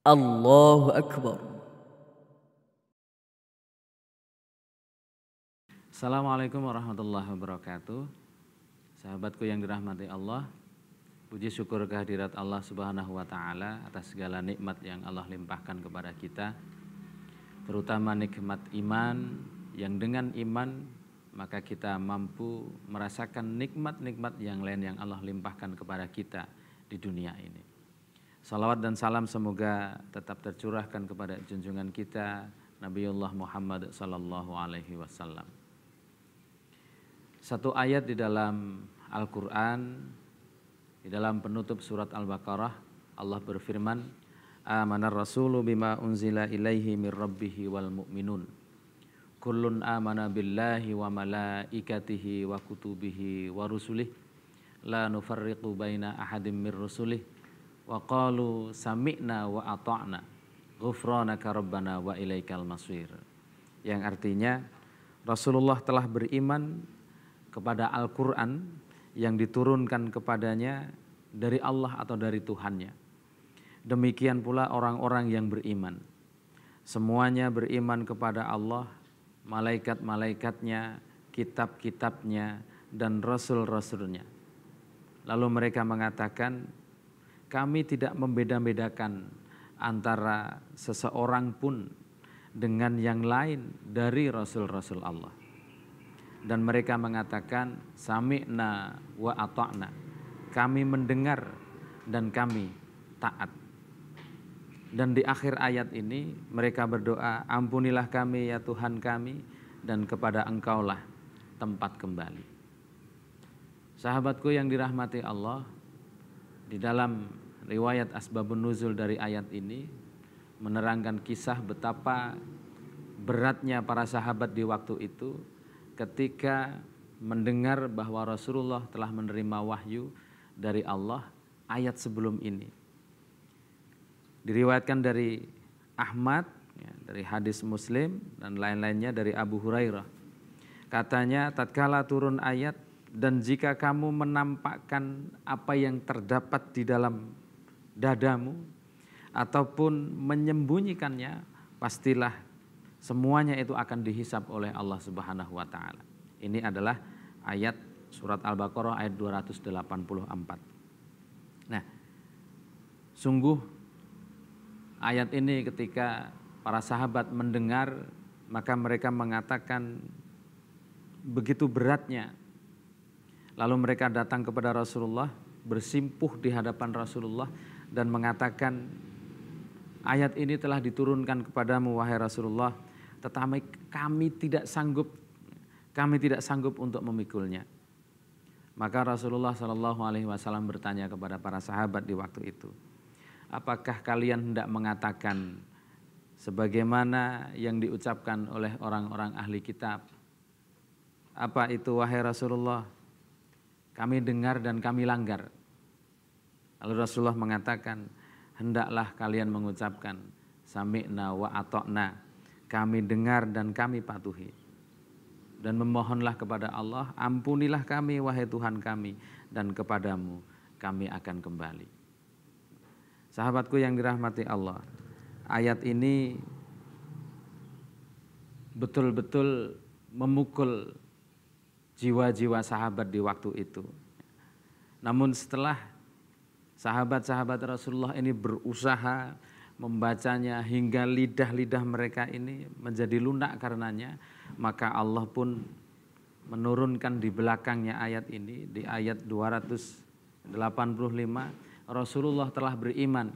الله أكبر السلام عليكم ورحمة الله وبركاته Sahabatku yang dirahmati Allah Puji syukur kehadirat Allah subhanahu wa ta'ala Atas segala nikmat yang Allah limpahkan kepada kita Terutama nikmat iman Yang dengan iman maka kita mampu merasakan nikmat-nikmat yang lain yang Allah limpahkan kepada kita di dunia ini. Salawat dan salam semoga tetap tercurahkan kepada junjungan kita Nabiullah Muhammad sallallahu alaihi wasallam. Satu ayat di dalam Al-Qur'an di dalam penutup surat Al-Baqarah Allah berfirman, "Amanar rasulu bima unzila ilaihi mirabbihi rabbih wal mu'minun. Kullun amana billahi wa malaikatihi wa kutubihi wa rusulih la nufarriqu baina ahadim mir rusulih." wa sami'na wa ata'na ghufranaka rabbana wa ilaikal Yang artinya Rasulullah telah beriman kepada Al-Qur'an yang diturunkan kepadanya dari Allah atau dari Tuhannya. Demikian pula orang-orang yang beriman. Semuanya beriman kepada Allah, malaikat-malaikatnya, kitab-kitabnya, dan rasul-rasulnya. Lalu mereka mengatakan, kami tidak membeda-bedakan antara seseorang pun dengan yang lain dari rasul-rasul Allah. Dan mereka mengatakan sami'na wa ata'na. Kami mendengar dan kami taat. Dan di akhir ayat ini mereka berdoa, ampunilah kami ya Tuhan kami dan kepada engkaulah tempat kembali. Sahabatku yang dirahmati Allah, di dalam riwayat Asbabun Nuzul dari ayat ini menerangkan kisah betapa beratnya para sahabat di waktu itu ketika mendengar bahwa Rasulullah telah menerima wahyu dari Allah ayat sebelum ini. Diriwayatkan dari Ahmad, ya, dari hadis Muslim dan lain-lainnya dari Abu Hurairah. Katanya tatkala turun ayat dan jika kamu menampakkan apa yang terdapat di dalam dadamu ataupun menyembunyikannya, pastilah semuanya itu akan dihisap oleh Allah Subhanahu wa taala. Ini adalah ayat surat Al-Baqarah ayat 284. Nah, sungguh ayat ini ketika para sahabat mendengar maka mereka mengatakan begitu beratnya Lalu mereka datang kepada Rasulullah, bersimpuh di hadapan Rasulullah dan mengatakan, ayat ini telah diturunkan kepadamu wahai Rasulullah, tetapi kami tidak sanggup kami tidak sanggup untuk memikulnya. Maka Rasulullah Shallallahu Alaihi Wasallam bertanya kepada para sahabat di waktu itu, apakah kalian hendak mengatakan sebagaimana yang diucapkan oleh orang-orang ahli kitab? Apa itu wahai Rasulullah? kami dengar dan kami langgar. Lalu Rasulullah mengatakan, hendaklah kalian mengucapkan, sami'na wa atokna, kami dengar dan kami patuhi. Dan memohonlah kepada Allah, ampunilah kami wahai Tuhan kami, dan kepadamu kami akan kembali. Sahabatku yang dirahmati Allah, ayat ini betul-betul memukul jiwa-jiwa sahabat di waktu itu. Namun setelah sahabat-sahabat Rasulullah ini berusaha membacanya hingga lidah-lidah mereka ini menjadi lunak karenanya, maka Allah pun menurunkan di belakangnya ayat ini di ayat 285 Rasulullah telah beriman.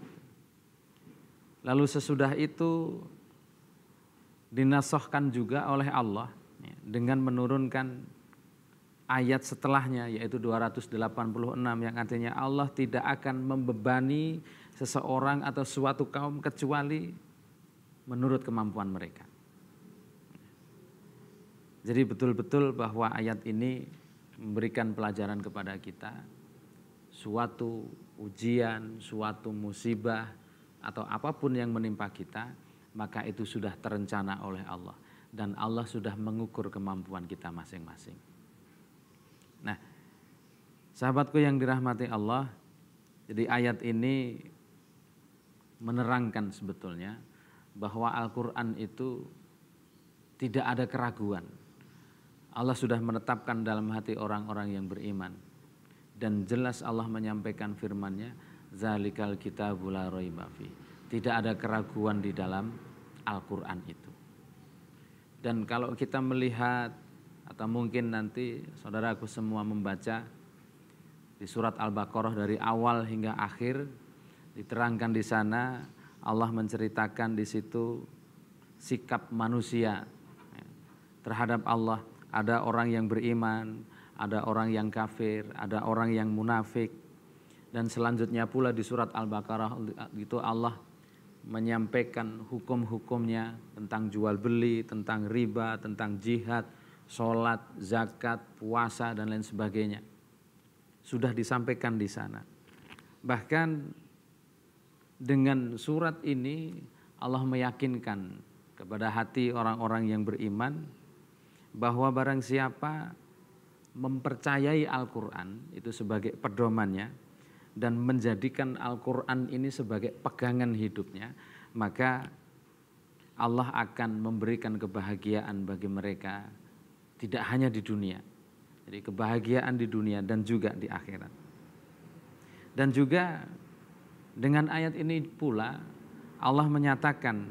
Lalu sesudah itu dinasohkan juga oleh Allah dengan menurunkan ayat setelahnya yaitu 286 yang artinya Allah tidak akan membebani seseorang atau suatu kaum kecuali menurut kemampuan mereka. Jadi betul-betul bahwa ayat ini memberikan pelajaran kepada kita suatu ujian, suatu musibah atau apapun yang menimpa kita, maka itu sudah terencana oleh Allah dan Allah sudah mengukur kemampuan kita masing-masing. Nah, sahabatku yang dirahmati Allah, jadi ayat ini menerangkan sebetulnya bahwa Al-Quran itu tidak ada keraguan. Allah sudah menetapkan dalam hati orang-orang yang beriman. Dan jelas Allah menyampaikan firmannya, Zalikal kitabula roibafi. Tidak ada keraguan di dalam Al-Quran itu. Dan kalau kita melihat atau mungkin nanti saudaraku semua membaca di surat Al-Baqarah dari awal hingga akhir diterangkan di sana Allah menceritakan di situ sikap manusia ya, terhadap Allah ada orang yang beriman, ada orang yang kafir, ada orang yang munafik dan selanjutnya pula di surat Al-Baqarah itu Allah menyampaikan hukum-hukumnya tentang jual beli, tentang riba, tentang jihad, sholat, zakat, puasa, dan lain sebagainya. Sudah disampaikan di sana. Bahkan dengan surat ini Allah meyakinkan kepada hati orang-orang yang beriman bahwa barang siapa mempercayai Al-Quran itu sebagai pedomannya dan menjadikan Al-Quran ini sebagai pegangan hidupnya maka Allah akan memberikan kebahagiaan bagi mereka tidak hanya di dunia. Jadi kebahagiaan di dunia dan juga di akhirat. Dan juga dengan ayat ini pula Allah menyatakan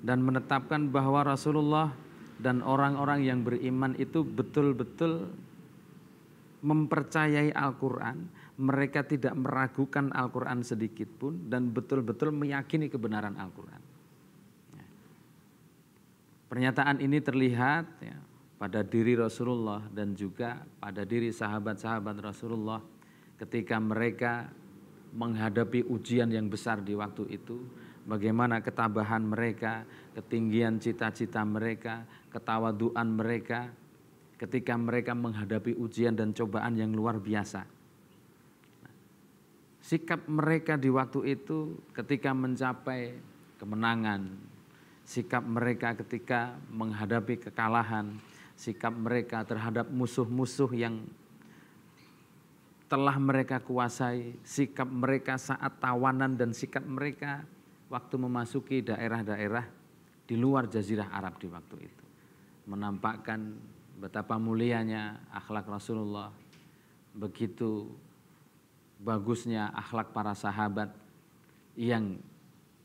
dan menetapkan bahwa Rasulullah dan orang-orang yang beriman itu betul-betul mempercayai Al-Quran, mereka tidak meragukan Al-Quran sedikit pun dan betul-betul meyakini kebenaran Al-Quran. Ya. Pernyataan ini terlihat ya, pada diri Rasulullah dan juga pada diri sahabat-sahabat Rasulullah ketika mereka menghadapi ujian yang besar di waktu itu, bagaimana ketabahan mereka, ketinggian cita-cita mereka, ketawaduan mereka ketika mereka menghadapi ujian dan cobaan yang luar biasa. Sikap mereka di waktu itu ketika mencapai kemenangan, sikap mereka ketika menghadapi kekalahan, sikap mereka terhadap musuh-musuh yang telah mereka kuasai, sikap mereka saat tawanan dan sikap mereka waktu memasuki daerah-daerah di luar jazirah Arab di waktu itu. Menampakkan betapa mulianya akhlak Rasulullah, begitu bagusnya akhlak para sahabat yang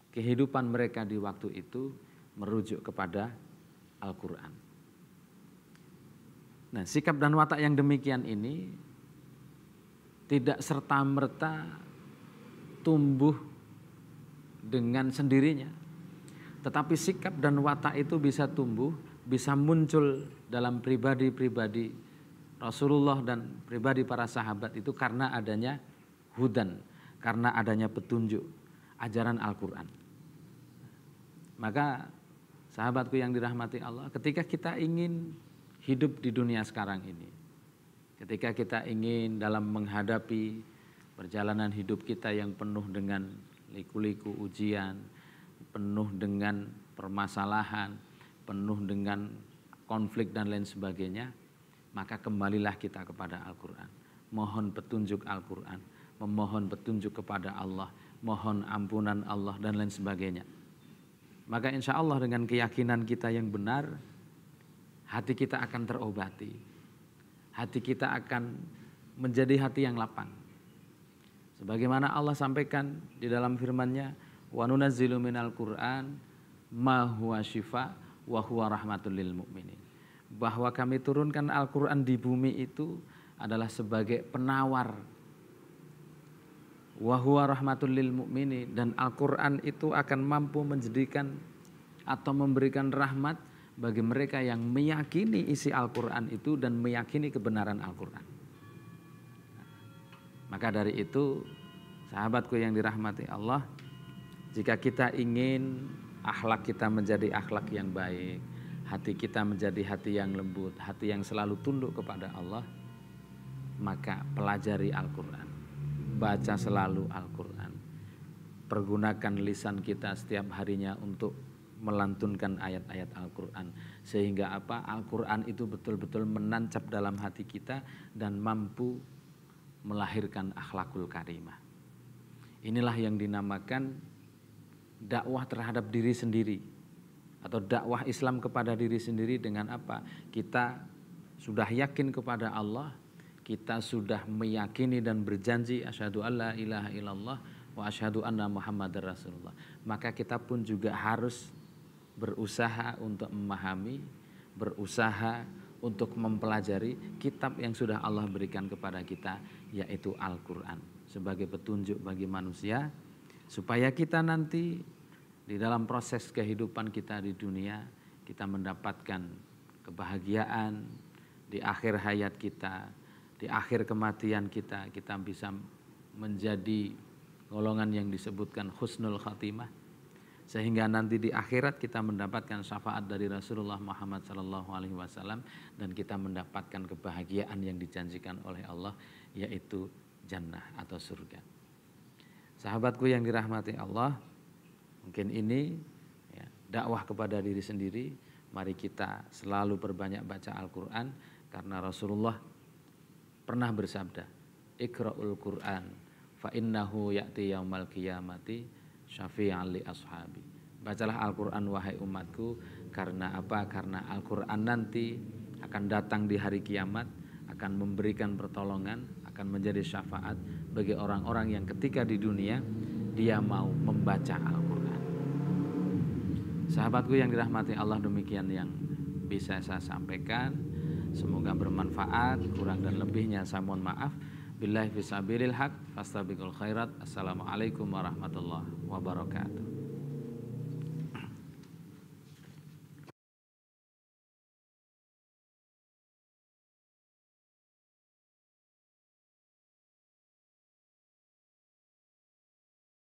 kehidupan mereka di waktu itu merujuk kepada Al-Quran. Nah, sikap dan watak yang demikian ini tidak serta-merta tumbuh dengan sendirinya. Tetapi sikap dan watak itu bisa tumbuh, bisa muncul dalam pribadi-pribadi Rasulullah dan pribadi para sahabat itu karena adanya hudan, karena adanya petunjuk, ajaran Al-Quran. Maka sahabatku yang dirahmati Allah, ketika kita ingin hidup di dunia sekarang ini. Ketika kita ingin dalam menghadapi perjalanan hidup kita yang penuh dengan liku-liku ujian, penuh dengan permasalahan, penuh dengan konflik dan lain sebagainya, maka kembalilah kita kepada Al-Qur'an. Mohon petunjuk Al-Qur'an, memohon petunjuk kepada Allah, mohon ampunan Allah dan lain sebagainya. Maka insya Allah dengan keyakinan kita yang benar, hati kita akan terobati. Hati kita akan menjadi hati yang lapang. Sebagaimana Allah sampaikan di dalam firman-Nya, "Wa nunazzilu minal Qur'an ma huwa syifa wa huwa rahmatul lil mu'minin." Bahwa kami turunkan Al-Qur'an di bumi itu adalah sebagai penawar wa huwa rahmatul lil mu'minin dan Al-Qur'an itu akan mampu menjadikan atau memberikan rahmat bagi mereka yang meyakini isi Al-Quran itu dan meyakini kebenaran Al-Quran. Maka dari itu, sahabatku yang dirahmati Allah, jika kita ingin akhlak kita menjadi akhlak yang baik, hati kita menjadi hati yang lembut, hati yang selalu tunduk kepada Allah, maka pelajari Al-Quran, baca selalu Al-Quran, pergunakan lisan kita setiap harinya untuk melantunkan ayat-ayat Al-Quran sehingga apa Al-Quran itu betul-betul menancap dalam hati kita dan mampu melahirkan akhlakul karimah inilah yang dinamakan dakwah terhadap diri sendiri atau dakwah Islam kepada diri sendiri dengan apa kita sudah yakin kepada Allah kita sudah meyakini dan berjanji asyhadu alla ilaha illallah wa asyhadu anna muhammadar rasulullah maka kita pun juga harus berusaha untuk memahami, berusaha untuk mempelajari kitab yang sudah Allah berikan kepada kita yaitu Al-Qur'an sebagai petunjuk bagi manusia supaya kita nanti di dalam proses kehidupan kita di dunia kita mendapatkan kebahagiaan di akhir hayat kita, di akhir kematian kita kita bisa menjadi golongan yang disebutkan husnul khatimah sehingga nanti di akhirat kita mendapatkan syafaat dari Rasulullah Muhammad Sallallahu Alaihi Wasallam dan kita mendapatkan kebahagiaan yang dijanjikan oleh Allah yaitu jannah atau surga. Sahabatku yang dirahmati Allah, mungkin ini ya, dakwah kepada diri sendiri. Mari kita selalu perbanyak baca Al-Quran karena Rasulullah pernah bersabda, Iqra'ul Quran fa innahu ya'ti yaumal kiyamati, syafi'an li ashabi. Bacalah Al-Qur'an wahai umatku karena apa? Karena Al-Qur'an nanti akan datang di hari kiamat akan memberikan pertolongan, akan menjadi syafaat bagi orang-orang yang ketika di dunia dia mau membaca Al-Qur'an. Sahabatku yang dirahmati Allah demikian yang bisa saya sampaikan. Semoga bermanfaat, kurang dan lebihnya saya mohon maaf. Billahi fisabilil haq, fastabiqul khairat. Assalamualaikum warahmatullahi wabarakatuh.